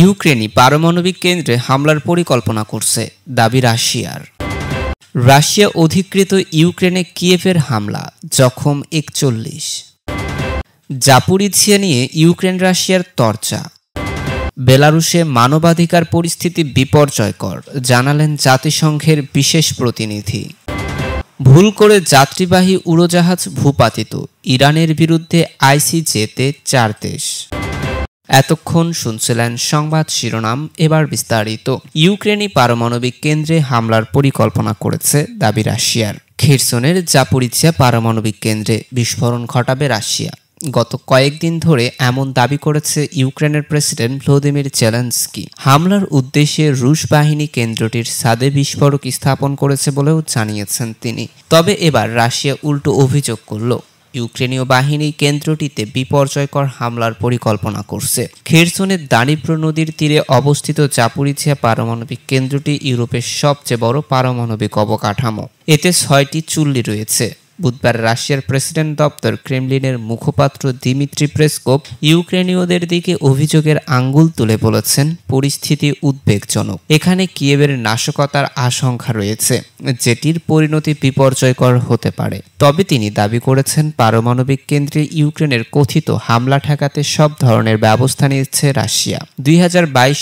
ইউক্রেনই পারমাণবিক কেন্দ্রে হামলার পরিকল্পনা করছে দাবি রাশিয়ার রাশিয়া অধিকৃত ইউক্রেনে কিয়েফের হামলা জখম একচল্লিশ জাপুরিছিয়া নিয়ে ইউক্রেন রাশিয়ার তর্চা বেলারুশে মানবাধিকার পরিস্থিতি বিপর্যয়কর জানালেন জাতিসংঘের বিশেষ প্রতিনিধি ভুল করে যাত্রীবাহী উড়োজাহাজ ভূপাতিত ইরানের বিরুদ্ধে আইসিজেতে চার দেশ এতক্ষণ শুনছিলেন সংবাদ শিরোনাম এবার বিস্তারিত ইউক্রেনি পারমাণবিক কেন্দ্রে হামলার পরিকল্পনা করেছে দাবি রাশিয়ার খিরসনের জাপুরিচিয়া পারমাণবিক কেন্দ্রে বিস্ফোরণ ঘটাবে রাশিয়া গত কয়েকদিন ধরে এমন দাবি করেছে ইউক্রেনের প্রেসিডেন্ট ভ্লোদিমির জেলেন্সকি হামলার উদ্দেশ্যে রুশ বাহিনী কেন্দ্রটির সাদে বিস্ফোরক স্থাপন করেছে বলেও জানিয়েছেন তিনি তবে এবার রাশিয়া উল্টো অভিযোগ করল ইউক্রেনীয় বাহিনী কেন্দ্রটিতে বিপর্যয়কর হামলার পরিকল্পনা করছে খেরসনের দানিপ্র নদীর তীরে অবস্থিত চাপুরিছিয়া পারমাণবিক কেন্দ্রটি ইউরোপের সবচেয়ে বড় পারমাণবিক অবকাঠামো এতে ছয়টি চুল্লি রয়েছে বুধবার রাশিয়ার প্রেসিডেন্ট দপ্তর ক্রেমলিনের মুখপাত্র দিমিত্রি প্রেসকোপ ইউক্রেনীয়দের দিকে অভিযোগের আঙ্গুল তুলে বলেছেন পরিস্থিতি উদ্বেগজনক এখানে কিয়েবের নাশকতার আশঙ্কা রয়েছে যেটির পরিণতি বিপর্যয়কর হতে পারে তবে তিনি দাবি করেছেন পারমাণবিক কেন্দ্রে ইউক্রেনের কথিত হামলা ঠেকাতে সব ধরনের ব্যবস্থা নিচ্ছে রাশিয়া দুই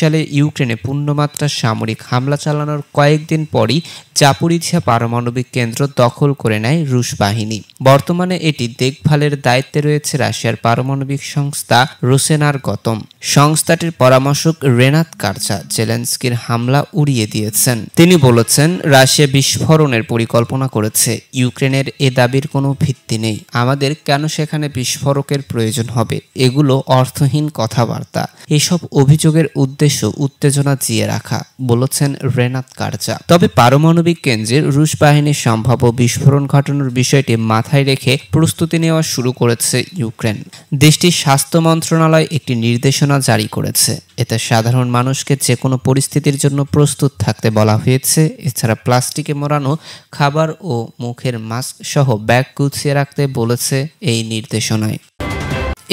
সালে ইউক্রেনে পূর্ণমাত্রা সামরিক হামলা চালানোর কয়েকদিন পরই জাপুরিঝিয়া পারমাণবিক কেন্দ্র দখল করে নেয় রুশ বাহিনী বর্তমানে এটি দেখভালের দায়িত্বে রয়েছে রাশিয়ার পারমাণবিক সংস্থা রুসেনার গতম সংস্থাটির পরামর্শক রেনাত কারচা জেলেন্সকির হামলা উড়িয়ে দিয়েছেন তিনি বলেছেন রাশিয়া বিস্ফোরণের পরিকল্পনা করেছে ইউক্রেনের এ দাবির কোনো ভিত্তি নেই আমাদের কেন সেখানে বিস্ফোরকের প্রয়োজন হবে এগুলো অর্থহীন কথাবার্তা এসব অভিযোগের উদ্দেশ্য উত্তেজনা জিয়ে রাখা বলেছেন রেনাত কারচা তবে পারমাণবিক কেন্দ্রের রুশ বাহিনীর সম্ভাব্য বিস্ফোরণ ঘটানোর বিষয়ে বিষয়টি মাথায় রেখে প্রস্তুতি নেওয়া শুরু করেছে ইউক্রেন দেশটির স্বাস্থ্য মন্ত্রণালয় একটি নির্দেশনা জারি করেছে এতে সাধারণ মানুষকে যে কোনো পরিস্থিতির জন্য প্রস্তুত থাকতে বলা হয়েছে এছাড়া প্লাস্টিকে মোড়ানো খাবার ও মুখের মাস্ক সহ ব্যাগ গুছিয়ে রাখতে বলেছে এই নির্দেশনায়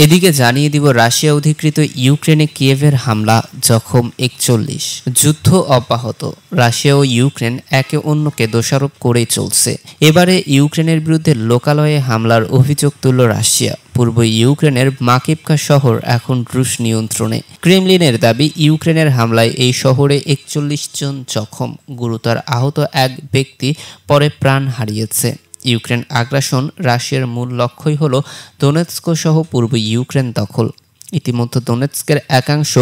এদিকে জানিয়ে দিব রাশিয়া অধিকৃত ইউক্রেনে কিয়েভের হামলা জখম একচল্লিশ যুদ্ধ অব্যাহত রাশিয়া ও ইউক্রেন একে অন্যকে দোষারোপ করেই চলছে এবারে ইউক্রেনের বিরুদ্ধে লোকালয়ে হামলার অভিযোগ তুলল রাশিয়া পূর্ব ইউক্রেনের মাকিপকা শহর এখন রুশ নিয়ন্ত্রণে ক্রেমলিনের দাবি ইউক্রেনের হামলায় এই শহরে একচল্লিশ জন জখম গুরুতর আহত এক ব্যক্তি পরে প্রাণ হারিয়েছে ইউক্রেন আগ্রাসন রাশিয়ার মূল লক্ষ্যই হল দোনেৎস্ক সহ পূর্ব ইউক্রেন দখল ইতিমধ্যে দোনেৎস্কের একাংশ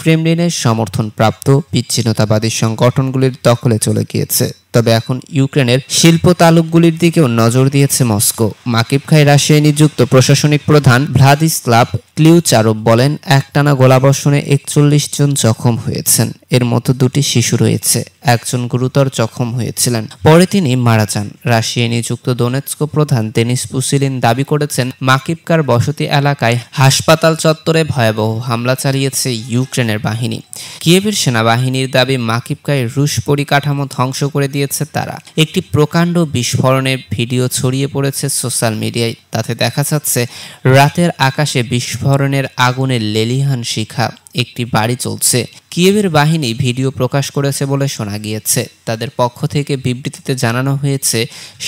ক্রেমলিনের সমর্থনপ্রাপ্ত বিচ্ছিন্নতাবাদী সংগঠনগুলির দখলে চলে গিয়েছে তবে এখন ইউক্রেনের শিল্প তালুকগুলির দিকেও নজর দিয়েছে মস্কো মাকিব খাই রাশিয়ায় নিযুক্ত প্রশাসনিক প্রধান ভ্লাদিস্লাভ ক্লিউ চারব বলেন একটানা গোলাবর্ষণে একচল্লিশ জন জখম হয়েছেন এর মতো দুটি শিশু রয়েছে একজন গুরুতর জখম হয়েছিলেন পরে তিনি মারা যান রাশিয়ায় নিযুক্ত দোনেৎস্ক প্রধান দেনিস পুসিলিন দাবি করেছেন মাকিবকার বসতি এলাকায় হাসপাতাল চত্বরে ভয়াবহ হামলা চালিয়েছে ইউক্রেনের বাহিনী কিয়েভের সেনাবাহিনীর দাবি মাকিবকায় রুশ পরিকাঠামো ধ্বংস করে দিয়েছে তারা একটি প্রকাণ্ড বিস্ফোরণের ভিডিও ছড়িয়ে পড়েছে সোশ্যাল মিডিয়ায় তাতে দেখা যাচ্ছে রাতের আকাশে বিস্ফোরণ ধরনের আগুনের লেলিহান শিখা একটি বাড়ি চলছে কিয়েভের বাহিনী ভিডিও প্রকাশ করেছে বলে শোনা গিয়েছে তাদের পক্ষ থেকে বিবৃতিতে জানানো হয়েছে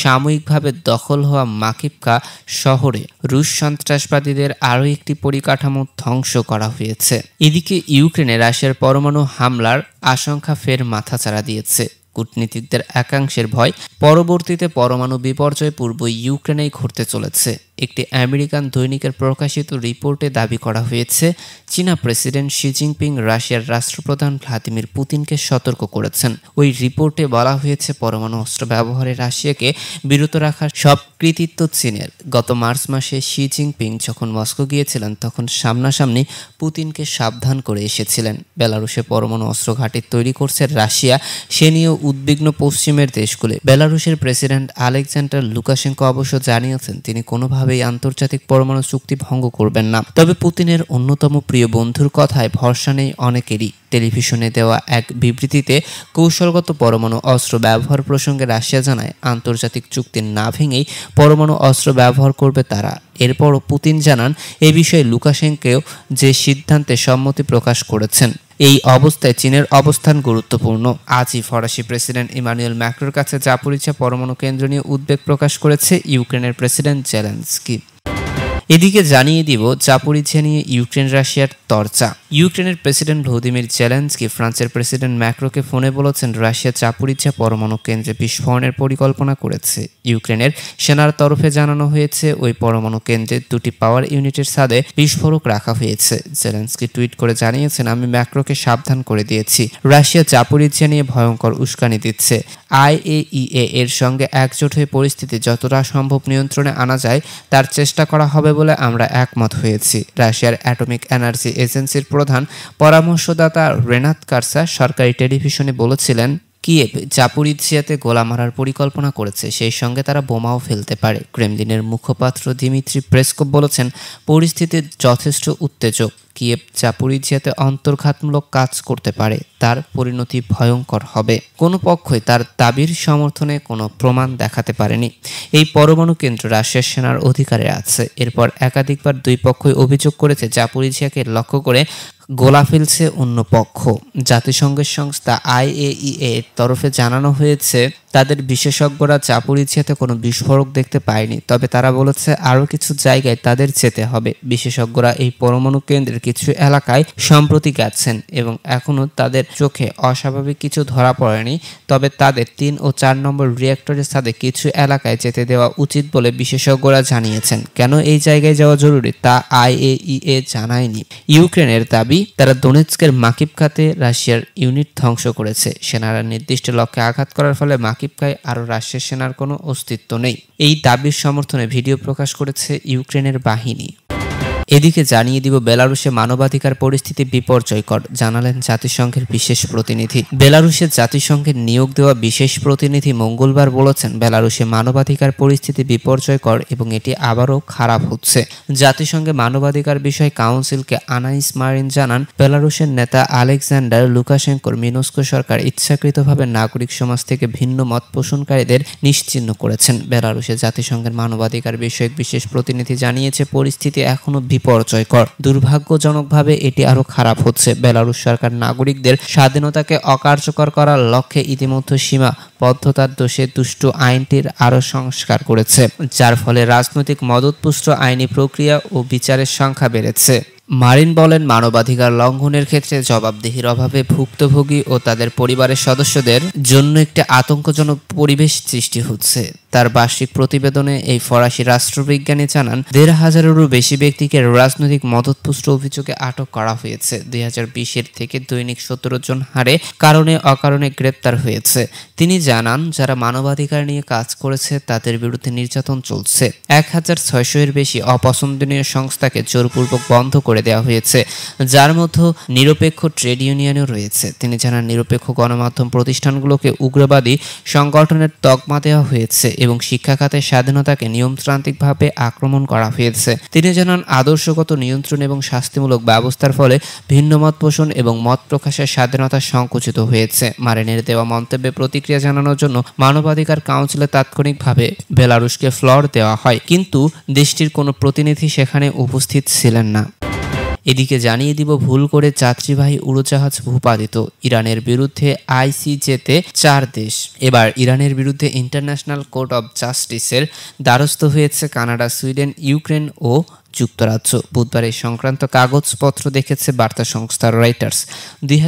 সাময়িকভাবে দখল হওয়া মাকিবকা শহরে রুশ সন্ত্রাসবাদীদের আরও একটি পরিকাঠামো ধ্বংস করা হয়েছে এদিকে ইউক্রেনে রাশিয়ার পরমাণু হামলার আশঙ্কা ফের মাথাচাড়া দিয়েছে কূটনীতিকদের একাংশের ভয় পরবর্তীতে পরমাণু বিপর্যয় পূর্ব ইউক্রেনেই ঘটতে চলেছে একটি আমেরিকান দৈনিকের প্রকাশিত রিপোর্টে দাবি করা হয়েছে চীনা প্রেসিডেন্ট শি জিনপিং রাশিয়ার রাষ্ট্রপ্রধান ভ্লাদিমির পুতিনকে সতর্ক করেছেন ওই রিপোর্টে বলা হয়েছে পরমাণু অস্ত্র ব্যবহারে রাশিয়াকে বিরত রাখার সব কৃতিত্ব চীনের গত মার্চ মাসে শি জিনপিং যখন মস্কো গিয়েছিলেন তখন সামনাসামনি পুতিনকে সাবধান করে এসেছিলেন বেলারুশে পরমাণু অস্ত্র ঘাঁটি তৈরি করছে রাশিয়া সে নিয়েও উদ্বিগ্ন পশ্চিমের দেশগুলি বেলারুশের প্রেসিডেন্ট আলেকজান্ডার লুকাশেঙ্কো অবশ্য জানিয়েছেন তিনি কোনোভাবে এই আন্তর্জাতিক পরমাণু চুক্তি ভঙ্গ করবেন না তবে পুতিনের অন্যতম প্রিয় বন্ধুর কথায় ভরসা নেই অনেকেরই টেলিভিশনে দেওয়া এক বিবৃতিতে কৌশলগত পরমাণু অস্ত্র ব্যবহার প্রসঙ্গে রাশিয়া জানায় আন্তর্জাতিক চুক্তি না ভেঙেই পরমাণু অস্ত্র ব্যবহার করবে তারা এরপরও পুতিন জানান এ বিষয়ে লুকাশেঙ্কেও যে সিদ্ধান্তে সম্মতি প্রকাশ করেছেন এই অবস্থায় চীনের অবস্থান গুরুত্বপূর্ণ আজই ফরাসি প্রেসিডেন্ট ইমানুয়েল ম্যাক্রোর কাছে জাপরিচা পরমাণু কেন্দ্র নিয়ে উদ্বেগ প্রকাশ করেছে ইউক্রেনের প্রেসিডেন্ট জেলেন্সকি এদিকে জানিয়ে দিব চাপরিচ্ছা নিয়ে ইউক্রেন রাশিয়ার তর্চা ইউক্রেনের প্রেসিডেন্ট ভ্লোদিমির জেলেন্সকি ফ্রান্সের প্রেসিডেন্ট ম্যাক্রোকে ফোনে বলেছেন রাশিয়া চাপরিচ্ছা পরমাণু কেন্দ্রে বিস্ফোরণের পরিকল্পনা করেছে ইউক্রেনের সেনার তরফে জানানো হয়েছে ওই পরমাণু কেন্দ্রে দুটি পাওয়ার ইউনিটের সাদে বিস্ফোরক রাখা হয়েছে জেলেন্সকি টুইট করে জানিয়েছেন আমি ম্যাক্রোকে সাবধান করে দিয়েছি রাশিয়া চাপরিচ্ছা নিয়ে ভয়ঙ্কর উস্কানি দিচ্ছে আইএইএ এর সঙ্গে একজোট হয়ে পরিস্থিতি যতটা সম্ভব নিয়ন্ত্রণে আনা যায় তার চেষ্টা করা হবে বলে আমরা একমত হয়েছি রাশিয়ার অ্যাটমিক এনার্জি এজেন্সির প্রধান পরামর্শদাতা রেনাত কারসা সরকারি টেলিভিশনে বলেছিলেন কিয়েভ জাপুরিজিয়াতে গোলা মারার পরিকল্পনা করেছে সেই সঙ্গে তারা বোমাও ফেলতে পারে ক্রেমলিনের মুখপাত্র দিমিত্রি প্রেসকোপ বলেছেন পরিস্থিতির যথেষ্ট উত্তেজক কিয়েব চাপুরিজিয়াতে অন্তর্ঘাতমূলক কাজ করতে পারে তার পরিণতি ভয়ঙ্কর হবে কোনো পক্ষই তার দাবির সমর্থনে কোনো প্রমাণ দেখাতে পারেনি এই পরমাণু কেন্দ্র রাশিয়ার সেনার অধিকারে আছে এরপর একাধিকবার দুই পক্ষই অভিযোগ করেছে জাপুরিজিয়াকে লক্ষ্য করে গোলা ফেলছে অন্য পক্ষ জাতিসংঘের সংস্থা আইএইএ তরফে জানানো হয়েছে তাদের বিশেষজ্ঞরা চেতে কোনো বিস্ফোরক দেখতে পায়নি তবে তারা বলেছে আরও কিছু জায়গায় তাদের যেতে হবে বিশেষজ্ঞরা এই পরমাণু কেন্দ্রের কিছু এলাকায় সম্প্রতি গেছেন এবং এখনও তাদের চোখে অস্বাভাবিক কিছু ধরা পড়েনি তবে তাদের তিন ও চার নম্বর রিয়েক্টরের সাথে কিছু এলাকায় যেতে দেওয়া উচিত বলে বিশেষজ্ঞরা জানিয়েছেন কেন এই জায়গায় যাওয়া জরুরি তা আইএইএ জানায়নি ইউক্রেনের দাবি তারা দোনেৎস্কের মাকিব খাতে রাশিয়ার ইউনিট ধ্বংস করেছে সেনারা নির্দিষ্ট লক্ষ্যে আঘাত করার ফলে মাকিব সাকিবকায় আর রাশিয়া সেনার কোনো অস্তিত্ব নেই এই দাবির সমর্থনে ভিডিও প্রকাশ করেছে ইউক্রেনের বাহিনী এদিকে জানিয়ে দিব বেলারুশে মানবাধিকার পরিস্থিতি বিপর্যয়কর জানালেন জাতিসংঘের বিশেষ প্রতিনিধি বেলারুশের জাতিসংঘের নিয়োগ দেওয়া বিশেষ প্রতিনিধি মঙ্গলবার বলেছেন বেলারুশে মানবাধিকার পরিস্থিতি বিপর্যয়কর এবং এটি আবারও খারাপ হচ্ছে জাতিসংঘে মানবাধিকার বিষয় কাউন্সিলকে আনাইস মারিন জানান বেলারুশের নেতা আলেকজান্ডার লুকাশেঙ্কোর মিনস্কো সরকার ইচ্ছাকৃতভাবে নাগরিক সমাজ থেকে ভিন্ন মত পোষণকারীদের নিশ্চিহ্ন করেছেন বেলারুশে জাতিসংঘের মানবাধিকার বিষয়ক বিশেষ প্রতিনিধি জানিয়েছে পরিস্থিতি এখনও বিপর্যয়কর দুর্ভাগ্যজনকভাবে এটি আরও খারাপ হচ্ছে বেলারুশ সরকার নাগরিকদের স্বাধীনতাকে অকার্যকর করার লক্ষ্যে ইতিমধ্যে সীমা বদ্ধতার দোষে দুষ্ট আইনটির আরও সংস্কার করেছে যার ফলে রাজনৈতিক মদতপুষ্ট আইনি প্রক্রিয়া ও বিচারের সংখ্যা বেড়েছে মারিন বলেন মানবাধিকার লঙ্ঘনের ক্ষেত্রে জবাবদিহির অভাবে ভুক্তভোগী ও তাদের পরিবারের সদস্যদের জন্য একটি আতঙ্কজনক পরিবেশ সৃষ্টি হচ্ছে তার বার্ষিক প্রতিবেদনে এই ফরাসি রাষ্ট্রবিজ্ঞানী জানান দেড় হাজারেরও বেশি ব্যক্তিকে রাজনৈতিক মদতপুষ্ট অভিযোগে আটক করা হয়েছে দুই হাজার বিশের থেকে দৈনিক সতেরো জন হারে কারণে অকারণে গ্রেপ্তার হয়েছে তিনি জানান যারা মানবাধিকার নিয়ে কাজ করেছে তাদের বিরুদ্ধে নির্যাতন চলছে এক হাজার ছয়শো এর বেশি অপছন্দনীয় সংস্থাকে জোরপূর্বক বন্ধ করে করে দেওয়া হয়েছে যার মধ্যে নিরপেক্ষ ট্রেড ইউনিয়নও রয়েছে তিনি জানান নিরপেক্ষ গণমাধ্যম প্রতিষ্ঠানগুলোকে উগ্রবাদী সংগঠনের তকমা দেওয়া হয়েছে এবং শিক্ষা খাতের স্বাধীনতাকে নিয়মতান্ত্রিকভাবে আক্রমণ করা হয়েছে তিনি জানান আদর্শগত নিয়ন্ত্রণ এবং শাস্তিমূলক ব্যবস্থার ফলে ভিন্নমত পোষণ এবং মত প্রকাশের স্বাধীনতা সংকুচিত হয়েছে মারেনের দেওয়া মন্তব্যে প্রতিক্রিয়া জানানোর জন্য মানবাধিকার কাউন্সিলে তাৎক্ষণিকভাবে বেলারুশকে ফ্লর দেওয়া হয় কিন্তু দেশটির কোনো প্রতিনিধি সেখানে উপস্থিত ছিলেন না এদিকে জানিয়ে দিব ভুল করে যাত্রীবাহী উড়োজাহাজ ভূপাদিত ইরানের বিরুদ্ধে আইসিজেতে চার দেশ এবার ইরানের বিরুদ্ধে ইন্টারন্যাশনাল কোর্ট অব জাস্টিসের দ্বারস্থ হয়েছে কানাডা সুইডেন ইউক্রেন ও যুক্তরাজ্য বুধবার এই সংক্রান্ত কাগজপত্র দেখেছে বার্তা সংস্থা রাইটার্স দুই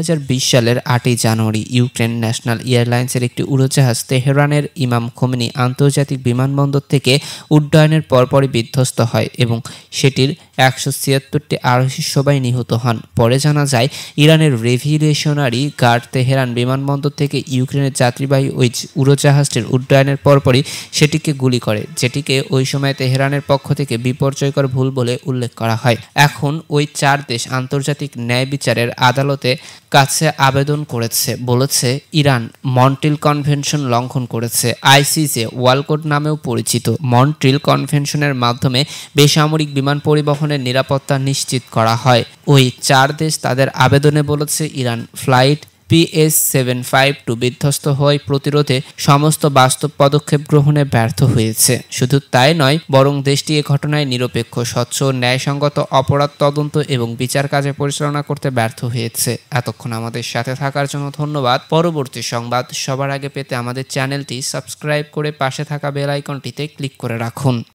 সালের আটই জানুয়ারি ইউক্রেন ন্যাশনাল এয়ারলাইন্সের একটি উড়োজাহাজ তেহরানের ইমাম খোমেনি আন্তর্জাতিক বিমানবন্দর থেকে উড্ডয়নের পরপরই বিধ্বস্ত হয় এবং সেটির একশো ছিয়াত্তরটি আরোহী সবাই নিহত হন পরে জানা যায় ইরানের রেভিলেশনারি গার্ড তেহরান বিমানবন্দর থেকে ইউক্রেনের যাত্রীবাহী ওই উড়োজাহাজটির উড্ডয়নের পরপরই সেটিকে গুলি করে যেটিকে ওই সময় তেহরানের পক্ষ থেকে বিপর্যয়কর ভুল বলে উল্লেখ করা হয় এখন ওই চার দেশ আন্তর্জাতিক ন্যায় বিচারের আদালতে কাছে আবেদন করেছে বলেছে ইরান মন্ট্রিল কনভেনশন লঙ্ঘন করেছে আইসিজে ওয়ালকোট নামেও পরিচিত মন্ট্রিল কনভেনশনের মাধ্যমে বেসামরিক বিমান পরিবহনের নিরাপত্তা নিশ্চিত করা হয় ওই চার দেশ তাদের আবেদনে বলেছে Iran flight PS seven five two বিধ্বস্ত হয়ে প্রতিরোধে সমস্ত বাস্তব পদক্ষেপ গ্রহণে ব্যর্থ হয়েছে শুধু তাই নয় বরং দেশটি এ ঘটনায় নিরপেক্ষ স্বচ্ছ ন্যায়সঙ্গত অপরাধ তদন্ত এবং বিচার কাজে পরিচালনা করতে ব্যর্থ হয়েছে এতক্ষণ আমাদের সাথে থাকার জন্য ধন্যবাদ পরবর্তী সংবাদ সবার আগে পেতে আমাদের চ্যানেলটি সাবস্ক্রাইব করে পাশে থাকা বেল আইকনটিতে ক্লিক করে রাখুন